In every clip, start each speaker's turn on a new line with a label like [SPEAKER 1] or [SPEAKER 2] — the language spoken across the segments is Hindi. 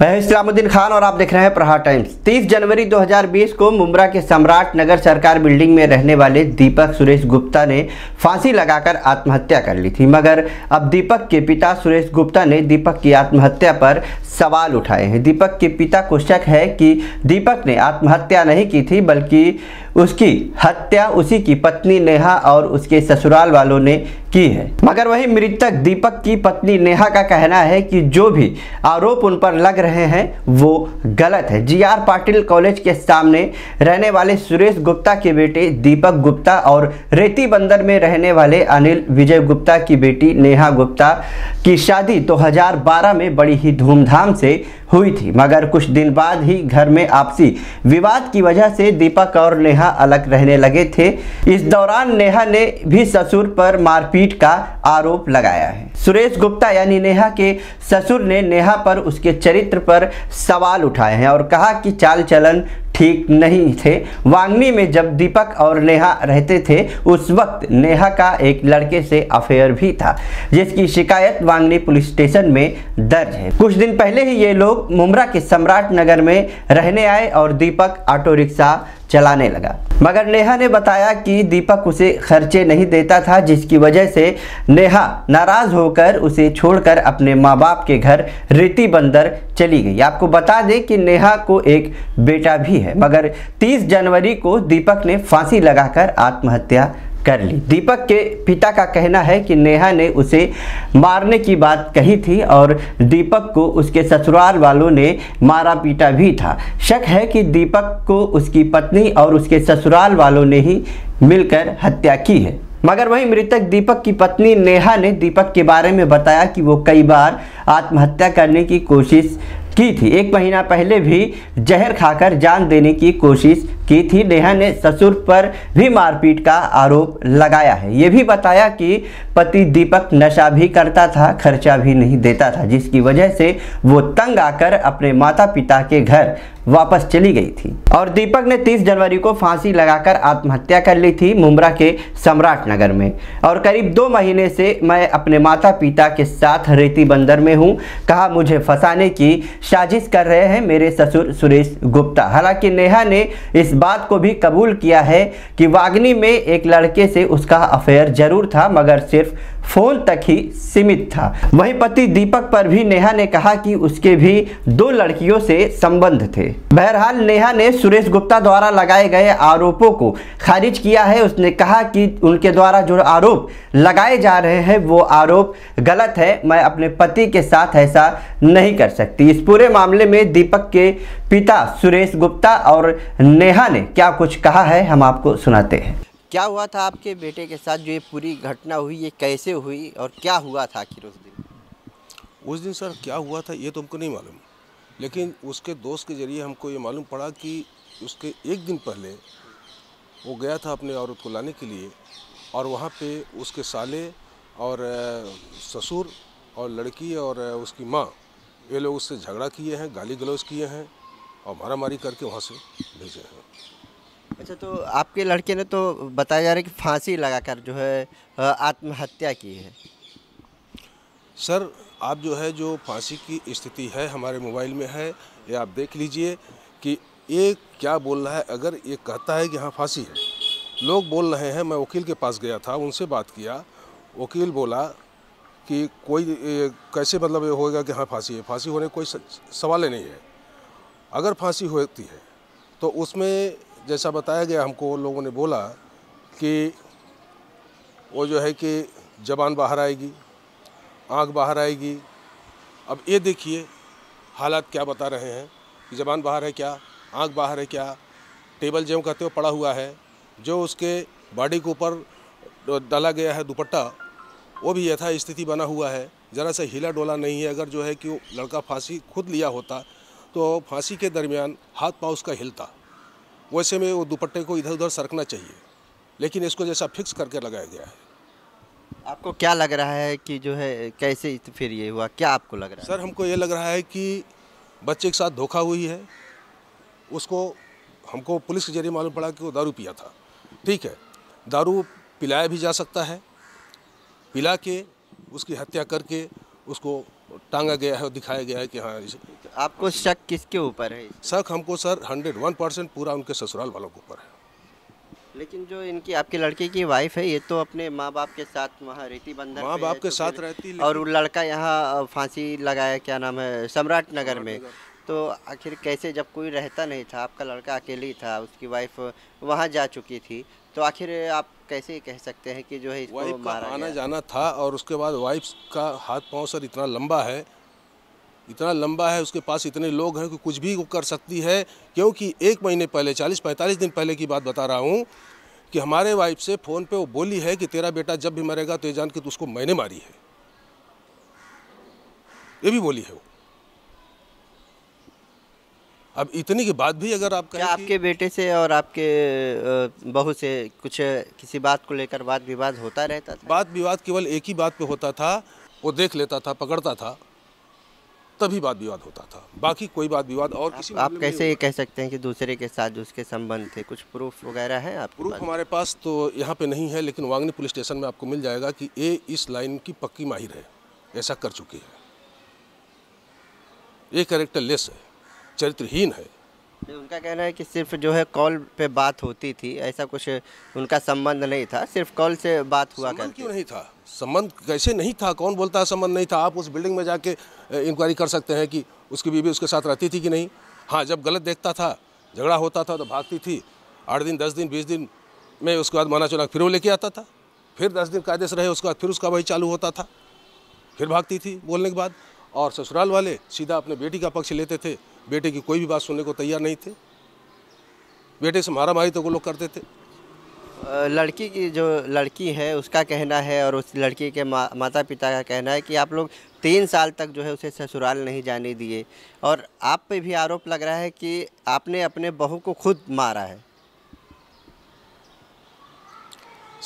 [SPEAKER 1] मैं इस्लामुद्दीन खान और आप देख रहे हैं प्रहार टाइम्स 30 जनवरी 2020 को मुमरा के सम्राट नगर सरकार बिल्डिंग में रहने वाले दीपक सुरेश गुप्ता ने फांसी लगाकर आत्महत्या कर ली थी मगर अब दीपक के पिता सुरेश गुप्ता ने दीपक की आत्महत्या पर सवाल उठाए हैं दीपक के पिता को शक है कि दीपक ने आत्महत्या नहीं की थी बल्कि उसकी हत्या उसी की पत्नी नेहा और उसके ससुराल वालों ने की है मगर वही मृतक दीपक की पत्नी नेहा का कहना है कि जो भी आरोप उन पर लग रहे हैं वो गलत है जीआर पाटिल कॉलेज के सामने रहने वाले सुरेश गुप्ता के बेटे दीपक गुप्ता और रेती बंदर में रहने वाले अनिल विजय गुप्ता की बेटी नेहा गुप्ता की शादी दो तो में बड़ी ही धूमधाम से हुई थी मगर कुछ दिन बाद ही घर में आपसी विवाद की वजह से दीपक और नेहा अलग रहने लगे थे इस दौरान नेहा ने भी ससुर पर मारपीट का आरोप लगाया है सुरेश गुप्ता यानी नेहा के ससुर ने नेहा पर उसके चरित्र पर सवाल उठाए हैं और कहा कि चाल चलन ठीक नहीं थे वांगनी में जब दीपक और नेहा रहते थे उस वक्त नेहा का एक लड़के से अफेयर भी था जिसकी शिकायत वांगनी पुलिस स्टेशन में दर्ज है कुछ दिन पहले ही ये लोग मुमरा के सम्राट नगर में रहने आए और दीपक ऑटो रिक्शा चलाने लगा मगर नेहा ने बताया कि दीपक उसे खर्चे नहीं देता था जिसकी वजह से नेहा नाराज़ होकर उसे छोड़कर अपने माँ बाप के घर रीति बंदर चली गई आपको बता दें कि नेहा को एक बेटा भी है मगर 30 जनवरी को दीपक ने फांसी लगाकर आत्महत्या कर ली दीपक के पिता का कहना है कि नेहा ने उसे मारने की बात कही थी और दीपक को उसके ससुराल वालों ने मारा पीटा भी था शक है कि दीपक को उसकी पत्नी और उसके ससुराल वालों ने ही मिलकर हत्या की है मगर वहीं मृतक दीपक की पत्नी नेहा ने दीपक के बारे में बताया कि वो कई बार आत्महत्या करने की कोशिश की थी एक महीना पहले भी जहर खाकर जान देने की कोशिश की थी नेहा ने ससुर पर भी मारपीट का आरोप लगाया है ये भी बताया कि पति दीपक नशा भी करता था खर्चा भी नहीं देता था जिसकी वजह से वो तंग आकर अपने माता पिता के घर वापस चली गई थी और दीपक ने 30 जनवरी को फांसी लगाकर आत्महत्या कर ली थी मुमरा के सम्राट नगर में और करीब दो महीने से मैं अपने माता पिता के साथ रेती बंदर में हूँ कहा मुझे फंसाने की साजिश कर रहे हैं मेरे ससुर सुरेश गुप्ता हालांकि नेहा ने इस बात को भी कबूल किया है कि वाग्नि में एक लड़के से उसका अफेयर जरूर था मगर सिर्फ फोन तक ही सीमित था वहीं पति दीपक पर भी नेहा ने कहा कि उसके भी दो लड़कियों से संबंध थे बहरहाल नेहा ने सुरेश गुप्ता द्वारा लगाए गए आरोपों को खारिज किया है उसने कहा कि उनके द्वारा जो आरोप लगाए जा रहे हैं वो आरोप गलत है मैं अपने पति के साथ ऐसा नहीं कर सकती इस पूरे मामले में दीपक के पिता सुरेश गुप्ता और नेहा ने क्या कुछ कहा है हम आपको सुनाते हैं क्या हुआ था आपके बेटे के साथ जो ये पूरी
[SPEAKER 2] घटना हुई ये कैसे हुई और क्या हुआ था आखिर उस दिन उस दिन सर क्या हुआ था ये तो हमको नहीं मालूम लेकिन उसके दोस्त के ज़रिए हमको ये मालूम पड़ा कि उसके एक दिन पहले वो गया था अपने औरत को लाने के लिए और वहाँ पे उसके साले और ससुर और लड़की और उसकी माँ ये लोग उससे झगड़ा किए हैं गाली गलौज किए हैं और मारा मारी करके वहाँ से भेजे हैं
[SPEAKER 1] अच्छा तो आपके लड़के ने तो बताया जा रहा है कि फांसी लगाकर जो है
[SPEAKER 2] आत्महत्या की है सर आप जो है जो फांसी की स्थिति है हमारे मोबाइल में है ये आप देख लीजिए कि ये क्या बोल रहा है अगर ये कहता है कि हाँ फांसी है लोग बोल रहे हैं मैं वकील के पास गया था उनसे बात किया वकील बोला कि कोई कैसे मतलब ये होएगा कि हाँ फांसी है फांसी होने कोई सवाल नहीं है अगर फांसी होती है तो उसमें जैसा बताया गया हमको लोगों ने बोला कि वो जो है कि जबान बाहर आएगी आँख बाहर आएगी अब ये देखिए हालात क्या बता रहे हैं कि जबान बाहर है क्या आँख बाहर है क्या टेबल जो कहते हो पड़ा हुआ है जो उसके बॉडी के ऊपर डाला गया है दुपट्टा वो भी यथा स्थिति बना हुआ है ज़रा सा हिला डोला नहीं है अगर जो है कि लड़का फांसी खुद लिया होता तो फांसी के दरमियान हाथ पाँव उसका हिलता वैसे में वो दुपट्टे को इधर उधर सरकना चाहिए लेकिन इसको जैसा फिक्स करके लगाया गया है आपको क्या लग रहा है कि जो है कैसे फिर ये हुआ क्या आपको लग रहा है सर हमको ये लग रहा है कि बच्चे के साथ धोखा हुई है उसको हमको पुलिस के जरिए मालूम पड़ा कि वो दारू पिया था ठीक है दारू पिलाया भी जा सकता है पिला के उसकी हत्या करके उसको टांगा गया है और दिखाया गया है कि हाँ आपको शक किसके ऊपर है शक हमको सर हंड्रेड वन परसेंट पूरा उनके ससुराल वालों के ऊपर है
[SPEAKER 1] लेकिन जो इनकी आपके लड़के की वाइफ है ये तो अपने माँ बाप के साथ वहाँ रहती बंधन माँ बाप के तो साथ रहती और वो लड़का यहाँ फांसी लगाया क्या नाम है सम्राट नगर में तो आखिर कैसे जब कोई रहता नहीं था आपका लड़का अकेली था उसकी वाइफ वहाँ जा चुकी थी तो आखिर आप कैसे कह सकते हैं कि जो है वाइफ मारा आना
[SPEAKER 2] जाना था और उसके बाद वाइफ का हाथ पाँव सर इतना लंबा है इतना लंबा है उसके पास इतने लोग हैं कि कुछ भी वो कर सकती है क्योंकि एक महीने पहले 40-45 दिन पहले की बात बता रहा हूँ कि हमारे वाइफ से फ़ोन पे वो बोली है कि तेरा बेटा जब भी मरेगा तो ये जान के तो उसको मैंने मारी है ये भी बोली है वो अब इतनी की बात भी अगर आप कहें आपके बेटे से
[SPEAKER 1] और आपके बहू से कुछ किसी बात को लेकर वाद विवाद होता रहता था
[SPEAKER 2] बात विवाद केवल एक ही बात पे होता था वो देख लेता था पकड़ता था तभी वाद विवाद होता था बाकी कोई वाद विवाद और किसी आप कैसे ये
[SPEAKER 1] कह सकते हैं कि दूसरे के साथ उसके संबंध थे कुछ प्रूफ वगैरह है आप प्रूफ
[SPEAKER 2] हमारे पास तो यहाँ पे नहीं है लेकिन वांगनी पुलिस स्टेशन में आपको मिल जाएगा कि ये इस लाइन की पक्की माहिर है ऐसा कर चुकी है ये करेक्टर लेस है चरित्रहीन है उनका कहना है कि सिर्फ जो
[SPEAKER 1] है कॉल पे बात होती थी ऐसा कुछ उनका संबंध नहीं था सिर्फ कॉल से बात हुआ करती क्यों नहीं
[SPEAKER 2] था संबंध कैसे नहीं था कौन बोलता है संबंध नहीं था आप उस बिल्डिंग में जाके इंक्वायरी कर सकते हैं कि उसकी बीवी उसके साथ रहती थी कि नहीं हाँ जब गलत देखता था झगड़ा होता था तो भागती थी आठ दिन दस दिन बीस दिन में उसके बाद माना चुना फिर वो लेके आता था फिर दस दिन कायदे से रहे उसके बाद फिर उसका वही चालू होता था फिर भागती थी बोलने के बाद और ससुराल वाले सीधा अपने बेटी का पक्ष लेते थे बेटे की कोई भी बात सुनने को तैयार नहीं थे बेटे से मारा मारी तो वो लोग करते थे लड़की की जो लड़की है उसका कहना
[SPEAKER 1] है और उस लड़की के मा, माता पिता का कहना है कि आप लोग तीन साल तक जो है उसे ससुराल नहीं जाने दिए और आप पे भी आरोप लग रहा है कि आपने अपने बहू को खुद मारा
[SPEAKER 2] है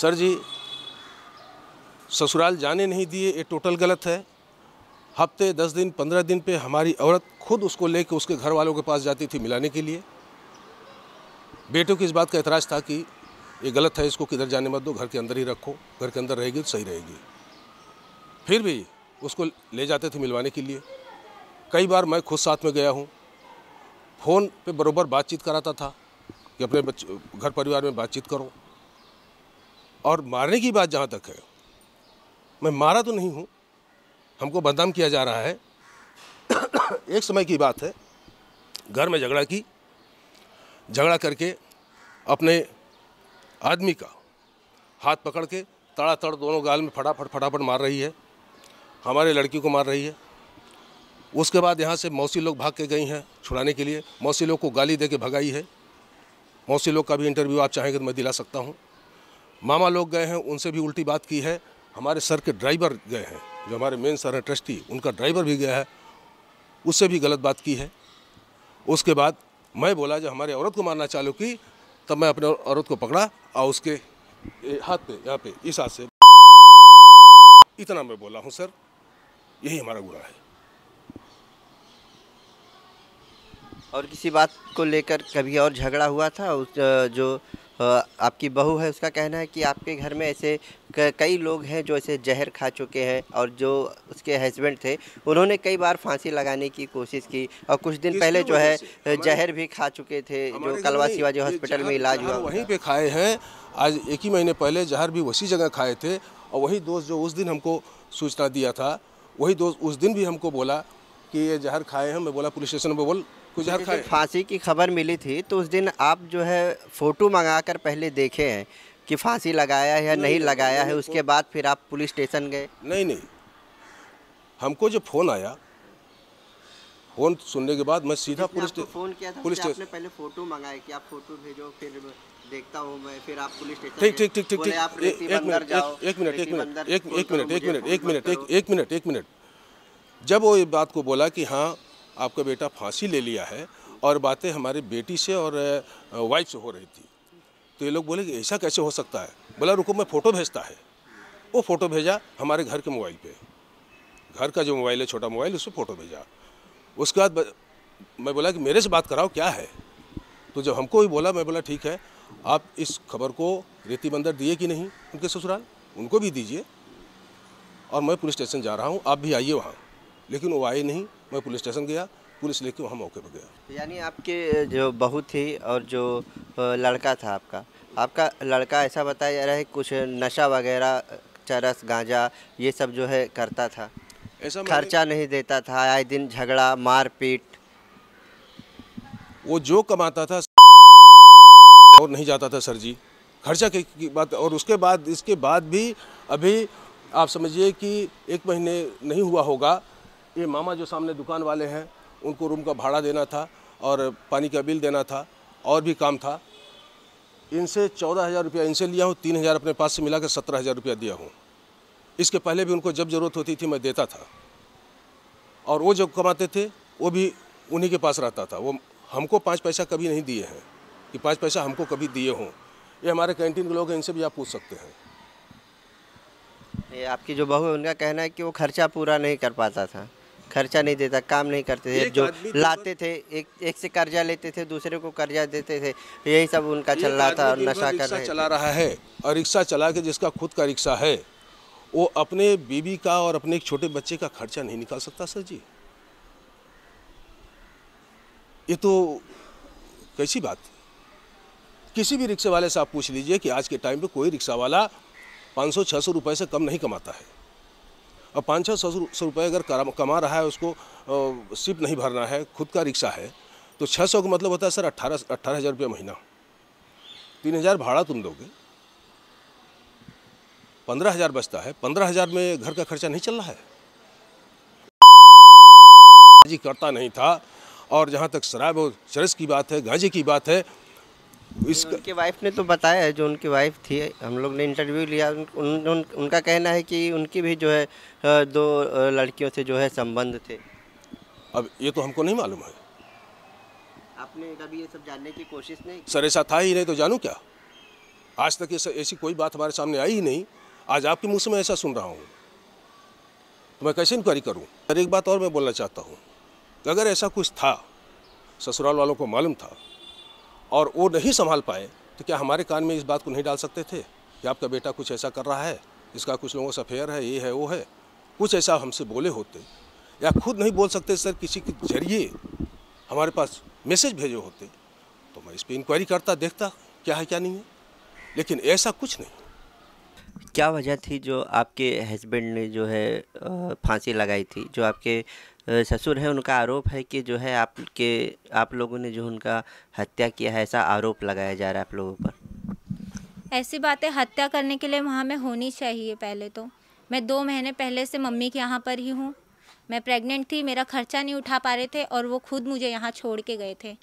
[SPEAKER 2] सर जी ससुराल जाने नहीं दिए ये टोटल गलत है हफ्ते दस दिन पंद्रह दिन पे हमारी औरत खुद उसको ले कर उसके घर वालों के पास जाती थी मिलाने के लिए बेटों की इस बात का एतराज़ था कि ये गलत है इसको किधर जाने मत दो घर के अंदर ही रखो घर के अंदर रहेगी तो सही रहेगी फिर भी उसको ले जाते थे मिलवाने के लिए कई बार मैं खुद साथ में गया हूँ फ़ोन पे बरोबर बातचीत कराता था कि अपने घर परिवार में बातचीत करो और मारने की बात जहाँ तक है मैं मारा तो नहीं हूँ हमको बदनाम किया जा रहा है एक समय की बात है घर में झगड़ा की झगड़ा करके अपने आदमी का हाथ पकड़ के तड़ातड़ दोनों गाल में फटाफट फटाफट मार रही है हमारे लड़की को मार रही है उसके बाद यहाँ से मौसी लोग भाग के गई हैं छुड़ाने के लिए मौसी लोग को गाली दे के भगाई है मौसी लोग का भी इंटरव्यू आप चाहेंगे तो मैं दिला सकता हूँ मामा लोग गए हैं उनसे भी उल्टी बात की है हमारे सर के ड्राइवर गए हैं जो हमारे मेन सर हैं ट्रस्टी उनका ड्राइवर भी गया है उससे भी गलत बात की है उसके बाद मैं बोला जब हमारी औरत को मारना चालू की तब मैं अपने औरत को पकड़ा और उसके हाथ पे यहाँ पे इस हाथ से इतना मैं बोला हूँ सर यही हमारा गुना है
[SPEAKER 1] और किसी बात को लेकर कभी और झगड़ा हुआ था उस जो आपकी बहू है उसका कहना है कि आपके घर में ऐसे कई लोग हैं जो ऐसे जहर खा चुके हैं और जो उसके हस्बैंड थे उन्होंने कई बार फांसी लगाने
[SPEAKER 2] की कोशिश की और कुछ दिन पहले जो है जहर भी खा चुके थे जो कलवा शिवाजी हॉस्पिटल में इलाज हुआ वहीं पर खाए हैं आज एक ही महीने पहले जहर भी उसी जगह खाए थे और वही दोस्त जो उस दिन हमको सूचना दिया था वही दोस्त उस दिन भी हमको बोला कि ये जहर खाए हैं मैं बोला पुलिस स्टेशन पर बोल गुजर खाए फांसी की खबर मिली थी तो उस दिन आप जो है
[SPEAKER 1] फ़ोटो मंगाकर पहले देखे हैं कि फांसी लगाया है या नहीं, नहीं लगाया नहीं, है नहीं, उसके बाद फिर
[SPEAKER 2] आप पुलिस स्टेशन गए नहीं नहीं हमको जो फ़ोन आया फ़ोन सुनने के बाद मैं सीधा पुलिस फ़ोन किया था पुलिस आपने
[SPEAKER 1] पहले फ़ोटो मंगाए कि आप फ़ोटो भेजो फिर देखता हूँ मैं फिर आप पुलिस स्टेशन ठीक ठीक ठीक ठीक ठीक एक मिनट एक मिनट एक मिनट एक मिनट एक मिनट एक मिनट एक
[SPEAKER 2] मिनट एक मिनट जब वो ये बात को बोला कि हाँ आपका बेटा फांसी ले लिया है और बातें हमारी बेटी से और वाइफ से हो रही थी तो ये लोग बोले कि ऐसा कैसे हो सकता है बोला रुको मैं फ़ोटो भेजता है वो फ़ोटो भेजा हमारे घर के मोबाइल पे घर का जो मोबाइल है छोटा मोबाइल उस पर फ़ोटो भेजा उसके बाद मैं बोला कि मेरे से बात कराओ क्या है तो जब हमको भी बोला मैं बोला ठीक है आप इस खबर को रेती बंदर दिए कि नहीं उनके ससुराल उनको भी दीजिए और मैं पुलिस स्टेशन जा रहा हूँ आप भी आइए वहाँ लेकिन वो आए नहीं मैं पुलिस स्टेशन गया पुलिस लेके वहाँ मौके पर
[SPEAKER 1] गया यानी आपके
[SPEAKER 2] जो बहू थी और जो
[SPEAKER 1] लड़का था आपका आपका लड़का ऐसा बताया जा रहा है कुछ नशा वगैरह चरस गांजा ये सब जो है करता था ऐसा खर्चा नहीं देता था आए दिन झगड़ा
[SPEAKER 2] मारपीट वो जो कमाता था और नहीं जाता था सर जी खर्चा की, बात और उसके बाद इसके बाद भी अभी आप समझिए कि एक महीने नहीं हुआ होगा ये मामा जो सामने दुकान वाले हैं उनको रूम का भाड़ा देना था और पानी का बिल देना था और भी काम था इनसे चौदह हज़ार रुपया इनसे लिया हूँ तीन हज़ार अपने पास से मिला कर सत्रह हज़ार रुपया दिया हूँ इसके पहले भी उनको जब ज़रूरत होती थी मैं देता था और वो जब कमाते थे वो भी उन्हीं के पास रहता था वो हमको पाँच पैसा कभी नहीं दिए हैं कि पाँच पैसा हमको कभी दिए हों ये हमारे कैंटीन के लोग हैं इनसे भी आप पूछ सकते हैं
[SPEAKER 1] ये आपकी जो बहू है उनका कहना है कि वो खर्चा पूरा नहीं कर पाता था खर्चा नहीं देता काम नहीं
[SPEAKER 2] करते थे जो तो लाते
[SPEAKER 1] थे एक एक से कर्जा लेते थे दूसरे को कर्जा देते थे यही सब
[SPEAKER 2] उनका चल रहा था नशा तो कर चला रहा है और रिक्शा चला के जिसका खुद का रिक्शा है वो अपने बीबी का और अपने एक छोटे बच्चे का खर्चा नहीं निकाल सकता सर जी ये तो कैसी बात किसी भी रिक्शे वाले से आप पूछ लीजिए कि आज के टाइम पे कोई रिक्शा वाला 500-600 रुपए से कम नहीं कमाता है और पाँच छः सौ रुपये अगर कमा रहा है उसको सिप नहीं भरना है खुद का रिक्शा है तो छः सौ का मतलब होता है सर अट्ठारह अट्ठारह हज़ार रुपये महीना तीन हज़ार भाड़ा तुम दोगे पंद्रह हज़ार बचता है पंद्रह हज़ार में घर का खर्चा नहीं चल रहा है जी करता नहीं था और जहाँ तक शराब और चरस की बात है गांजे की बात है तो इसका उनकी वाइफ ने तो बताया है जो उनकी वाइफ थी हम लोग ने इंटरव्यू लिया उन, उन, उन, उनका
[SPEAKER 1] कहना है कि उनकी भी जो है दो लड़कियों से जो है संबंध थे अब
[SPEAKER 2] ये तो हमको नहीं मालूम है
[SPEAKER 1] आपने कभी ये सब जानने की कोशिश नहीं
[SPEAKER 2] सर ऐसा था ही नहीं तो जानूँ क्या आज तक ऐसी कोई बात हमारे सामने आई ही नहीं आज आपके मुँह से मैं ऐसा सुन रहा हूँ तो मैं कैसे इंक्वायरी करूँ सर एक बात और मैं बोलना चाहता हूँ अगर ऐसा कुछ था ससुराल वालों को मालूम था और वो नहीं संभाल पाए तो क्या हमारे कान में इस बात को नहीं डाल सकते थे कि आपका बेटा कुछ ऐसा कर रहा है इसका कुछ लोगों से अफेयर है ये है वो है कुछ ऐसा हमसे बोले होते या खुद नहीं बोल सकते सर किसी के जरिए हमारे पास मैसेज भेजे होते तो मैं इस पर इंक्वायरी करता देखता क्या है क्या नहीं है लेकिन ऐसा कुछ नहीं क्या वजह थी जो
[SPEAKER 1] आपके हस्बैंड ने जो है फांसी लगाई थी जो आपके ससुर है उनका आरोप है कि जो है आपके आप लोगों ने जो उनका हत्या किया है ऐसा आरोप लगाया जा रहा है आप लोगों
[SPEAKER 3] पर ऐसी बातें हत्या करने के लिए वहाँ में होनी चाहिए पहले तो मैं दो महीने पहले से मम्मी के यहाँ पर ही हूँ मैं प्रेग्नेंट थी मेरा खर्चा नहीं उठा पा रहे थे और वो खुद मुझे यहाँ छोड़ के गए थे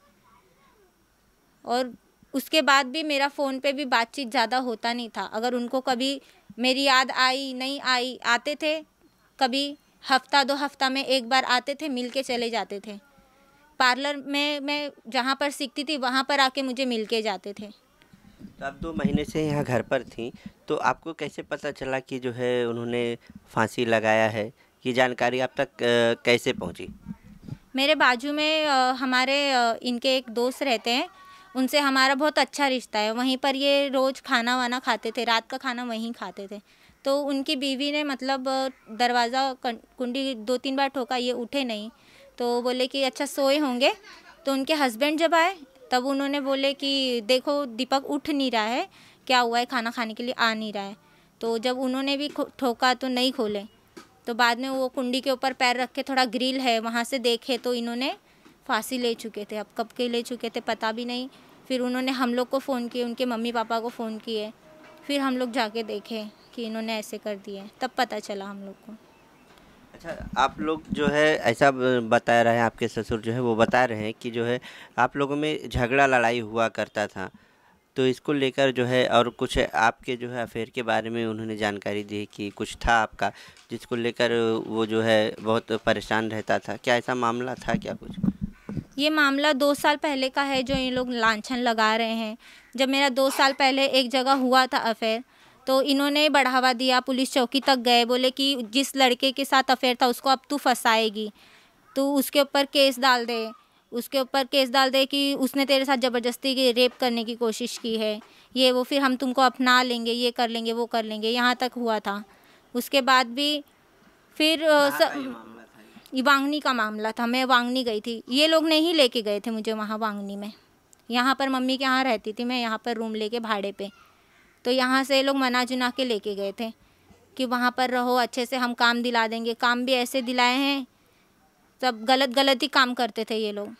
[SPEAKER 3] और उसके बाद भी मेरा फ़ोन पे भी बातचीत ज़्यादा होता नहीं था अगर उनको कभी मेरी याद आई नहीं आई आते थे कभी हफ्ता दो हफ्ता में एक बार आते थे मिल के चले जाते थे पार्लर में मैं जहाँ पर सीखती थी वहाँ पर आके मुझे मिल के जाते
[SPEAKER 1] थे तो आप दो महीने से यहाँ घर पर थी तो आपको कैसे पता चला कि जो है उन्होंने फांसी लगाया है ये जानकारी आप तक कैसे पहुँची
[SPEAKER 3] मेरे बाजू में हमारे इनके एक दोस्त रहते हैं उनसे हमारा बहुत अच्छा रिश्ता है वहीं पर ये रोज़ खाना वाना खाते थे रात का खाना वहीं खाते थे तो उनकी बीवी ने मतलब दरवाज़ा कुंडी दो तीन बार ठोका ये उठे नहीं तो बोले कि अच्छा सोए होंगे तो उनके हस्बैंड जब आए तब उन्होंने बोले कि देखो दीपक उठ नहीं रहा है क्या हुआ है खाना खाने के लिए आ नहीं रहा है तो जब उन्होंने भी ठोका तो नहीं खोले तो बाद में वो कुंडी के ऊपर पैर रख के थोड़ा ग्रिल है वहाँ से देखे तो इन्होंने फांसी ले चुके थे अब कब के ले चुके थे पता भी नहीं फिर उन्होंने हम लोग को फ़ोन किए उनके मम्मी पापा को फ़ोन किए फिर हम लोग जाके देखे कि इन्होंने ऐसे कर दिए तब पता चला हम लोग को
[SPEAKER 1] अच्छा आप लोग जो है ऐसा बता रहे हैं आपके ससुर जो है वो बता रहे हैं कि जो है आप लोगों में झगड़ा लड़ाई हुआ करता था तो इसको लेकर जो है और कुछ आपके जो है अफेयर के बारे में उन्होंने जानकारी दी कि कुछ था आपका जिसको लेकर वो जो है बहुत परेशान रहता था क्या ऐसा मामला था क्या कुछ
[SPEAKER 3] ये मामला दो साल पहले का है जो ये लोग लाछन लगा रहे हैं जब मेरा दो साल पहले एक जगह हुआ था अफेयर तो इन्होंने बढ़ावा दिया पुलिस चौकी तक गए बोले कि जिस लड़के के साथ अफेयर था उसको अब तू फंसाएगी तो उसके ऊपर केस डाल दे उसके ऊपर केस डाल दे कि उसने तेरे साथ ज़बरदस्ती की रेप करने की कोशिश की है ये वो फिर हम तुमको अपना लेंगे ये कर लेंगे वो कर लेंगे यहाँ तक हुआ था उसके बाद भी फिर वांगनी का मामला था मैं वांगनी गई थी ये लोग नहीं लेके गए थे मुझे वहाँ वांगनी में यहाँ पर मम्मी के यहाँ रहती थी मैं यहाँ पर रूम लेके भाड़े पे तो यहाँ से लोग मना जुना के लेके गए थे कि वहाँ पर रहो अच्छे से हम काम दिला देंगे काम भी ऐसे दिलाए हैं सब गलत गलत ही काम करते थे ये लोग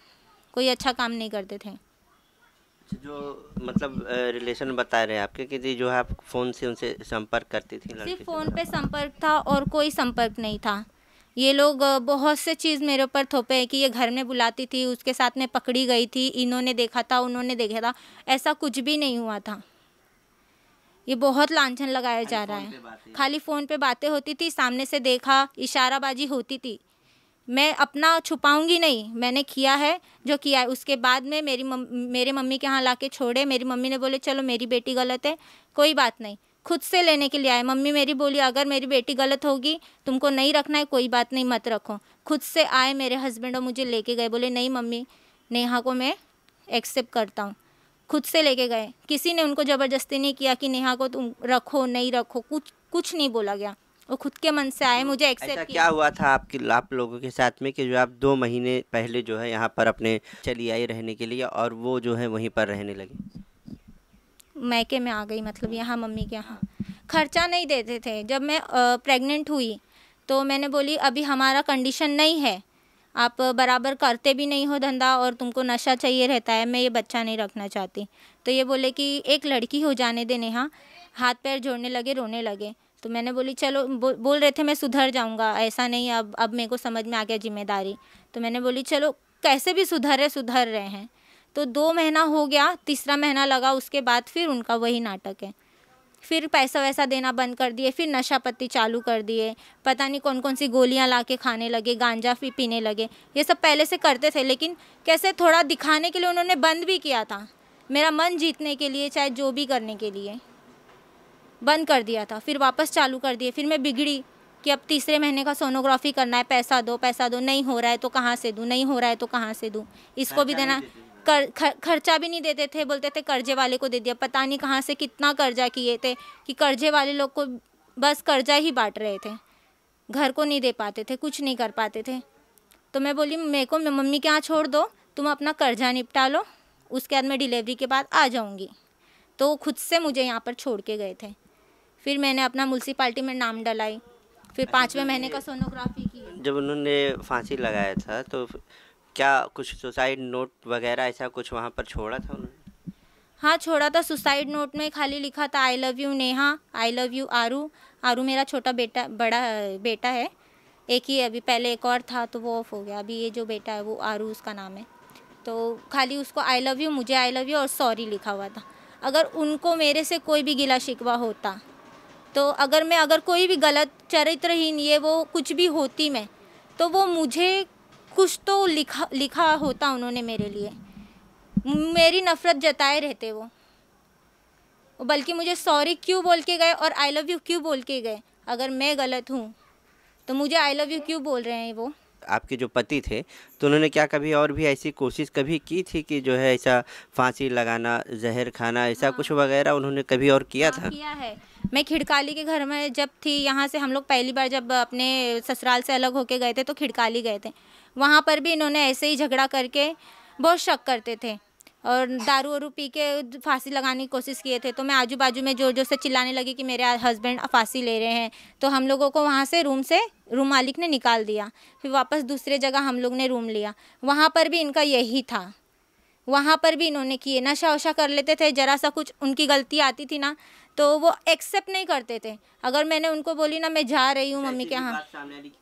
[SPEAKER 3] कोई अच्छा काम नहीं करते थे अच्छा,
[SPEAKER 1] जो मतलब रिलेशन बता रहे हैं आपके कि जो आप फ़ोन से उनसे संपर्क करती थी सिर्फ फ़ोन
[SPEAKER 3] पे संपर्क था और कोई संपर्क नहीं था ये लोग बहुत से चीज़ मेरे ऊपर थोपे हैं कि ये घर में बुलाती थी उसके साथ में पकड़ी गई थी इन्होंने देखा था उन्होंने देखा था ऐसा कुछ भी नहीं हुआ था ये बहुत लांछन लगाया जा रहा है खाली फ़ोन पे बातें होती थी सामने से देखा इशाराबाजी होती थी मैं अपना छुपाऊंगी नहीं मैंने किया है जो किया है उसके बाद में मेरी मम, मेरे मम्मी के यहाँ ला के छोड़े मेरी मम्मी ने बोले चलो मेरी बेटी गलत है कोई बात नहीं खुद से लेने के लिए आए मम्मी मेरी बोली अगर मेरी बेटी गलत होगी तुमको नहीं रखना है कोई बात नहीं मत रखो खुद से आए मेरे हस्बैंड और मुझे लेके गए बोले नहीं मम्मी नेहा को मैं एक्सेप्ट करता हूँ खुद से लेके गए किसी ने उनको ज़बरदस्ती नहीं किया कि नेहा को तुम रखो नहीं रखो कुछ कुछ नहीं बोला गया वो खुद के मन से आए मुझे एक्सेप्ट क्या
[SPEAKER 1] हुआ था आपके आप लोगों के साथ में कि जो आप दो महीने पहले जो है यहाँ पर अपने चली आई रहने के लिए और वो जो है वहीं पर रहने लगे
[SPEAKER 3] मैके में आ गई मतलब यहाँ मम्मी के यहाँ खर्चा नहीं देते थे जब मैं प्रेग्नेंट हुई तो मैंने बोली अभी हमारा कंडीशन नहीं है आप बराबर करते भी नहीं हो धंधा और तुमको नशा चाहिए रहता है मैं ये बच्चा नहीं रखना चाहती तो ये बोले कि एक लड़की हो जाने दे नेहा हाथ पैर जोड़ने लगे रोने लगे तो मैंने बोली चलो बो, बोल रहे थे मैं सुधर जाऊँगा ऐसा नहीं अब अब मेरे को समझ में आ गया जिम्मेदारी तो मैंने बोली चलो कैसे भी सुधर रहे सुधर रहे हैं तो दो महीना हो गया तीसरा महीना लगा उसके बाद फिर उनका वही नाटक है फिर पैसा वैसा देना बंद कर दिए फिर नशा पत्ती चालू कर दिए पता नहीं कौन कौन सी गोलियां ला के खाने लगे गांजा भी पीने लगे ये सब पहले से करते थे लेकिन कैसे थोड़ा दिखाने के लिए उन्होंने बंद भी किया था मेरा मन जीतने के लिए चाहे जो भी करने के लिए बंद कर दिया था फिर वापस चालू कर दिए फिर मैं बिगड़ी कि अब तीसरे महीने का सोनोग्राफी करना है पैसा दो पैसा दो नहीं हो रहा है तो कहाँ से दूँ नहीं हो रहा है तो कहाँ से दूँ इसको भी देना कर खर, खर्चा भी नहीं देते थे बोलते थे कर्जे वाले को दे दिया पता नहीं कहाँ से कितना कर्जा किए थे कि कर्जे वाले लोग को बस कर्जा ही बांट रहे थे घर को नहीं दे पाते थे कुछ नहीं कर पाते थे तो मैं बोली मेरे को मम्मी के यहाँ छोड़ दो तुम अपना कर्जा निपटा लो उसके बाद मैं डिलीवरी के बाद आ जाऊँगी तो खुद से मुझे यहाँ पर छोड़ के गए थे फिर मैंने अपना म्यूनसिपाल्टी में नाम डलाई फिर पाँचवें तो महीने का सोनोग्राफी की
[SPEAKER 1] जब उन्होंने फांसी लगाया था तो क्या कुछ सुसाइड नोट वगैरह ऐसा कुछ वहाँ पर छोड़ा था उन्होंने
[SPEAKER 3] हाँ छोड़ा था सुसाइड नोट में खाली लिखा था I love you Neha I love you Aru Aru मेरा छोटा बेटा बड़ा बेटा है एक ही अभी पहले एक और था तो वो ऑफ हो गया अभी ये जो बेटा है वो आरू उसका नाम है तो खाली उसको आई लव यू मुझे आई लव यू और सॉरी लिखा हुआ था अगर उनको मेरे से कोई भी गिला शिकवा होता तो अगर मैं अगर कोई भी गलत चरित्रहीन ये वो कुछ भी होती मैं तो वो मुझे कुछ तो लिखा लिखा होता उन्होंने मेरे लिए मेरी नफ़रत जताए रहते वो बल्कि मुझे सॉरी क्यों बोल के गए और आई लव यू क्यों बोल के गए अगर मैं गलत हूँ तो मुझे आई लव यू क्यों बोल रहे हैं वो
[SPEAKER 1] आपके जो पति थे तो उन्होंने क्या कभी और भी ऐसी कोशिश कभी की थी कि जो है ऐसा फांसी लगाना जहर खाना ऐसा हाँ। कुछ वगैरह उन्होंने कभी और किया हाँ, था किया है
[SPEAKER 3] मैं खिड़काली के घर में जब थी यहाँ से हम लोग पहली बार जब अपने ससुराल से अलग होके गए थे तो खिड़काली गए थे वहाँ पर भी इन्होंने ऐसे ही झगड़ा करके बहुत शक करते थे और दारू वारू पी के फांसी लगाने की कोशिश किए थे तो मैं आजू बाजू में जोर जोर से चिल्लाने लगी कि मेरे हस्बैंड फांसी ले रहे हैं तो हम लोगों को वहाँ से रूम से रूम मालिक ने निकाल दिया फिर वापस दूसरे जगह हम लोग ने रूम लिया वहाँ पर भी इनका यही था वहाँ पर भी इन्होंने किए नशा वशा कर लेते थे ज़रा सा कुछ उनकी गलती आती थी ना तो वो एक्सेप्ट नहीं करते थे अगर मैंने उनको बोली ना मैं जा रही हूँ अच्छा, मम्मी के यहाँ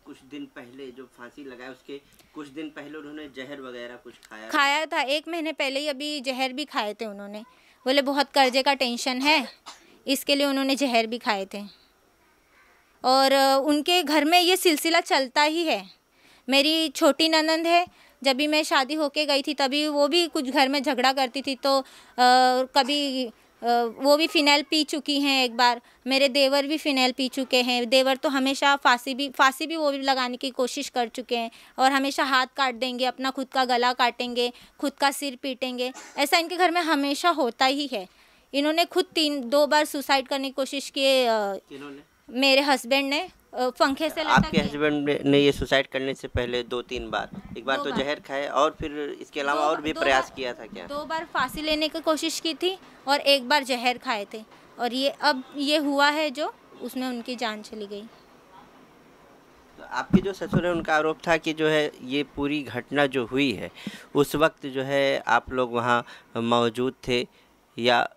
[SPEAKER 1] कुछ दिन पहले जो फांसी लगाया उसके कुछ दिन पहले उन्होंने जहर वगैरह कुछ खाया खाया था
[SPEAKER 3] एक महीने पहले ही अभी जहर भी खाए थे उन्होंने बोले बहुत कर्जे का टेंशन है इसके लिए उन्होंने जहर भी खाए थे और उनके घर में ये सिलसिला चलता ही है मेरी छोटी ननंद है जब भी मैं शादी होके गई थी तभी वो भी कुछ घर में झगड़ा करती थी तो आ, कभी वो भी फिनाइल पी चुकी हैं एक बार मेरे देवर भी फिनाइल पी चुके हैं देवर तो हमेशा फांसी भी फांसी भी वो भी लगाने की कोशिश कर चुके हैं और हमेशा हाथ काट देंगे अपना खुद का गला काटेंगे खुद का सिर पीटेंगे ऐसा इनके घर में हमेशा होता ही है इन्होंने खुद तीन दो बार सुसाइड करने की कोशिश की मेरे हस्बैंड ने पंखे से आपके
[SPEAKER 1] हस्बैंड ने ये सुसाइड करने से पहले दो तीन बार एक बार तो बार। जहर खाए और फिर इसके अलावा और भी प्रयास किया था क्या दो
[SPEAKER 3] बार फांसी लेने की कोशिश की थी और एक बार जहर खाए थे और ये अब ये हुआ है जो उसमें उनकी जान चली गई
[SPEAKER 1] तो आपके जो ससुर है उनका आरोप था कि जो है ये पूरी घटना जो हुई है उस वक्त जो है आप लोग वहाँ मौजूद थे या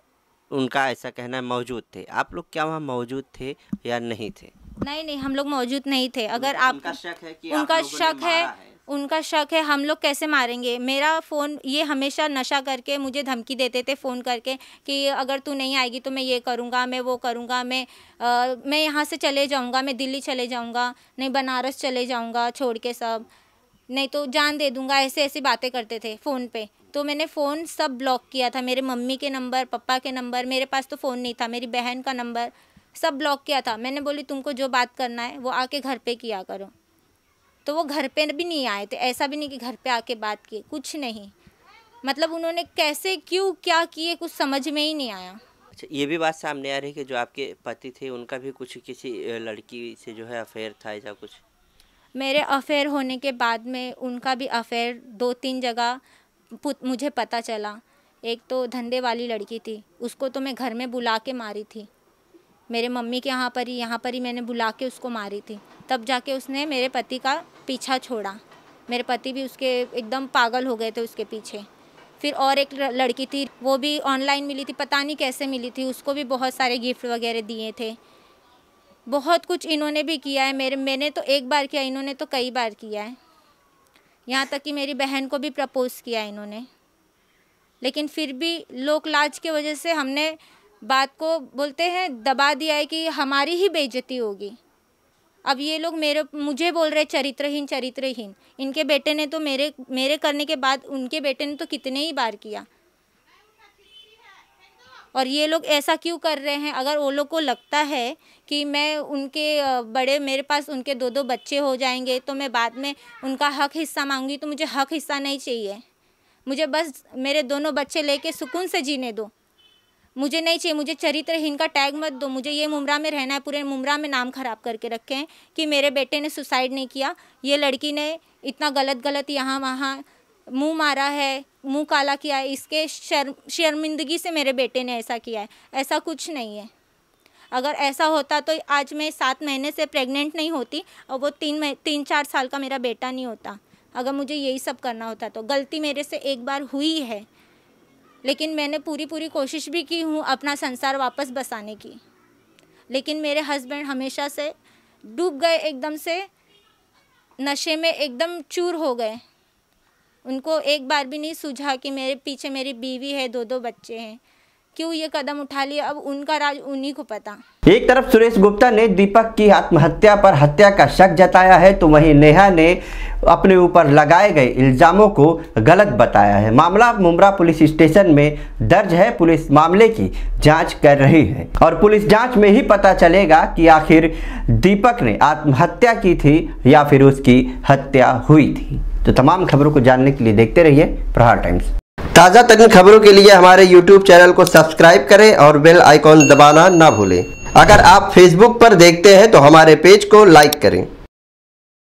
[SPEAKER 1] उनका ऐसा कहना है मौजूद थे आप लोग क्या वहाँ मौजूद थे या नहीं थे
[SPEAKER 3] नहीं नहीं हम लोग मौजूद नहीं थे अगर आप उनका शक है कि उनका शक है, है उनका शक है हम लोग कैसे मारेंगे मेरा फ़ोन ये हमेशा नशा करके मुझे धमकी देते थे फ़ोन करके कि अगर तू नहीं आएगी तो मैं ये करूँगा मैं वो करूँगा मैं आ, मैं यहाँ से चले जाऊँगा मैं दिल्ली चले जाऊँगा नहीं बनारस चले जाऊँगा छोड़ के सब नहीं तो जान दे दूँगा ऐसे ऐसी बातें करते थे फ़ोन पे तो मैंने फ़ोन सब ब्लॉक किया था मेरे मम्मी के नंबर पप्पा के नंबर मेरे पास तो फ़ोन नहीं था मेरी बहन का नंबर सब ब्लॉक किया था मैंने बोली तुमको जो बात करना है वो आके घर पे किया करो तो वो घर पे भी नहीं आए थे ऐसा भी नहीं कि घर पे आके बात किए कुछ नहीं मतलब उन्होंने कैसे क्यों क्या किए कुछ समझ में ही नहीं आया
[SPEAKER 1] अच्छा ये भी बात सामने आ रही है कि जो आपके पति थे उनका भी कुछ किसी लड़की से जो है अफेयर था या कुछ
[SPEAKER 3] मेरे अफेयर होने के बाद में उनका भी अफेयर दो तीन जगह मुझे पता चला एक तो धंधे वाली लड़की थी उसको तो मैं घर में बुला के मारी थी मेरे मम्मी के यहाँ पर ही यहाँ पर ही मैंने बुला के उसको मारी थी तब जाके उसने मेरे पति का पीछा छोड़ा मेरे पति भी उसके एकदम पागल हो गए थे उसके पीछे फिर और एक लड़की थी वो भी ऑनलाइन मिली थी पता नहीं कैसे मिली थी उसको भी बहुत सारे गिफ्ट वगैरह दिए थे बहुत कुछ इन्होंने भी किया है मेरे मैंने तो एक बार किया इन्होंने तो कई बार किया है यहाँ तक कि मेरी बहन को भी प्रपोज़ किया इन्होंने लेकिन फिर भी लोक लाज के वजह से हमने बात को बोलते हैं दबा दिया है कि हमारी ही बेइज्जती होगी अब ये लोग मेरे मुझे बोल रहे चरित्रहीन चरित्रहीन इनके बेटे ने तो मेरे मेरे करने के बाद उनके बेटे ने तो कितने ही बार किया और ये लोग ऐसा क्यों कर रहे हैं अगर वो लोग को लगता है कि मैं उनके बड़े मेरे पास उनके दो दो बच्चे हो जाएंगे तो मैं बाद में उनका हक हिस्सा मांगूंगी तो मुझे हक हिस्सा नहीं चाहिए मुझे बस मेरे दोनों बच्चे लेके सुकून से जीने दो मुझे नहीं चाहिए मुझे चरित्रहीन का टैग मत दो मुझे ये मुमरा में रहना है पूरे मुमरा में नाम खराब करके रखे हैं कि मेरे बेटे ने सुसाइड नहीं किया ये लड़की ने इतना गलत गलत यहाँ वहाँ मुंह मारा है मुंह काला किया है इसके शर्म शर्मिंदगी से मेरे बेटे ने ऐसा किया है ऐसा कुछ नहीं है अगर ऐसा होता तो आज मैं सात महीने से प्रेग्नेंट नहीं होती और वो तीन तीन चार साल का मेरा बेटा नहीं होता अगर मुझे यही सब करना होता तो गलती मेरे से एक बार हुई है लेकिन मैंने पूरी पूरी कोशिश भी की हूँ अपना संसार वापस बसाने की लेकिन मेरे हस्बैंड हमेशा से डूब गए एकदम से नशे में एकदम चूर हो गए उनको एक बार भी नहीं सूझा कि मेरे पीछे मेरी बीवी है दो दो बच्चे हैं क्यों ये कदम उठा लिया अब उनका राज उन्हीं को पता
[SPEAKER 1] एक तरफ सुरेश गुप्ता ने दीपक की आत्महत्या पर हत्या का शक जताया है तो वहीं नेहा ने अपने ऊपर लगाए गए इल्ज़ामों को गलत बताया है मामला मुमरा पुलिस स्टेशन में दर्ज है पुलिस मामले की जांच कर रही है और पुलिस जांच में ही पता चलेगा कि आखिर दीपक ने आत्महत्या की थी या फिर उसकी हत्या हुई थी तो तमाम खबरों को जानने के लिए देखते रहिए प्रहार टाइम्स ताज़ा तरीन खबरों के लिए हमारे यूट्यूब चैनल को सब्सक्राइब करें और बेल आइकॉन दबाना ना भूलें अगर आप फेसबुक पर देखते हैं तो हमारे पेज को लाइक करें